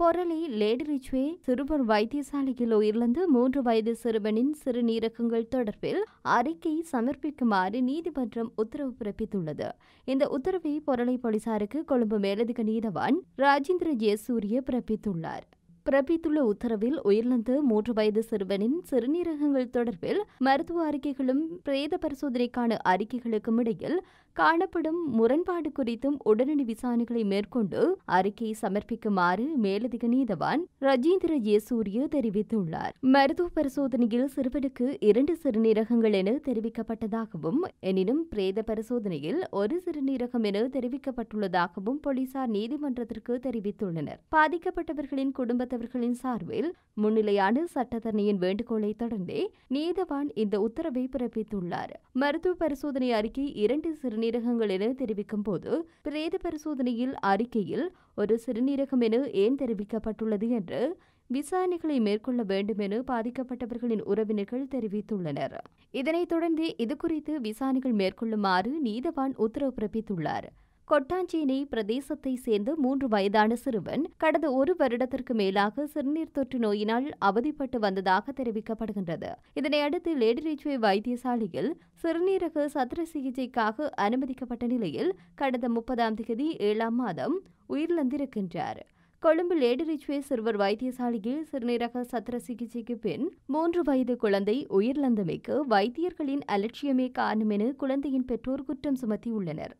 பொரளி lady Richway சிறுவர் வைத்தியசாலையில் உயிரிழந்து மூன்று வயது சிறுவனின் சிறுநீரகங்கள் தொடர்பில் அறிக்கை சமர்ப்பிக்குமாறு நீதிமன்றம் உத்தரவு பிறப்பித்துள்ளது இந்த உத்தரவை பொரளை போலீசாருக்கு கொழும்பு மேலதிக நீதவான் ராஜேந்திர ஜெயசூரிய பிறப்பித்துள்ளார் பிறப்பித்துள்ள உத்தரவில் உயிரிழந்த மூன்று வயது சிறுவனின் சிறுநீரகங்கள் தொடர்பில் மருத்துவ அறிக்கைகளும் பிரேத பரிசோதனைக்கான அறிக்கைகளுக்கும் இடையில் காணப்படும் முரண்பாடு குறித்தும் உடனடி விசாரணைகளை மேற்கொண்டு அறிக்கை சமர்ப்பிக்குமாறு மேலதிக நீதவான் ரஜீந்திர ஜேசூரிய தெரிவித்துள்ளார் மருத்துவ பரிசோதனையில் சிறுவனுக்கு இரண்டு சிறுநீரகங்கள் என தெரிவிக்கப்பட்டதாகவும் எனினும் பிரேத பரிசோதனையில் ஒரு சிறுநீரகம் என தெரிவிக்கப்பட்டுள்ளதாகவும் போலீசார் நீதிமன்றத்திற்கு தெரிவித்துள்ளனர் பாதிக்கப்பட்டவர்களின் குடும்பத்தை இல்லாதவர்களின் சார்பில் முன்னிலையான சட்டத்தரணியின் வேண்டுகோளை தொடர்ந்தே நீதவான் இந்த உத்தரவை பிறப்பித்துள்ளார் மருத்துவ பரிசோதனை அறிக்கை இரண்டு சிறுநீரகங்கள் என தெரிவிக்கும் போது பிரேத பரிசோதனையில் அறிக்கையில் ஒரு சிறுநீரகம் என ஏன் தெரிவிக்கப்பட்டுள்ளது என்று விசாரணைகளை மேற்கொள்ள வேண்டும் என பாதிக்கப்பட்டவர்களின் உறவினர்கள் தெரிவித்துள்ளனர் இதனைத் தொடர்ந்து இதுகுறித்து விசாரணைகள் மேற்கொள்ளுமாறு நீதவான் உத்தரவு பிறப்பித்துள்ளார் கொட்டாஞ்சேனை பிரதேசத்தை சேர்ந்த மூன்று வயதான சிறுவன் கடந்த ஒரு வருடத்திற்கு மேலாக சிறுநீர் தொற்று நோயினால் அவதிப்பட்டு வந்ததாக தெரிவிக்கப்படுகின்றது இதனையடுத்து லேடி லேடிரிச்சுவை வைத்தியசாலையில் சிறுநீரக சத்திர சிகிச்சைக்காக அனுமதிக்கப்பட்ட நிலையில் கடந்த முப்பதாம் தேதி ஏழாம் மாதம் உயிரிழந்திருக்கின்றார் கொழும்பு லேடி லேடிரிச்சுவே சிறுவர் வைத்தியசாலையில் சிறுநீரக சத்திர சிகிச்சைக்கு பின் மூன்று வயது குழந்தை உயிரிழந்தமைக்கு வைத்தியர்களின் அலட்சியமே காரணம் என குழந்தையின் பெற்றோர் குற்றம் சுமத்தியுள்ளனர்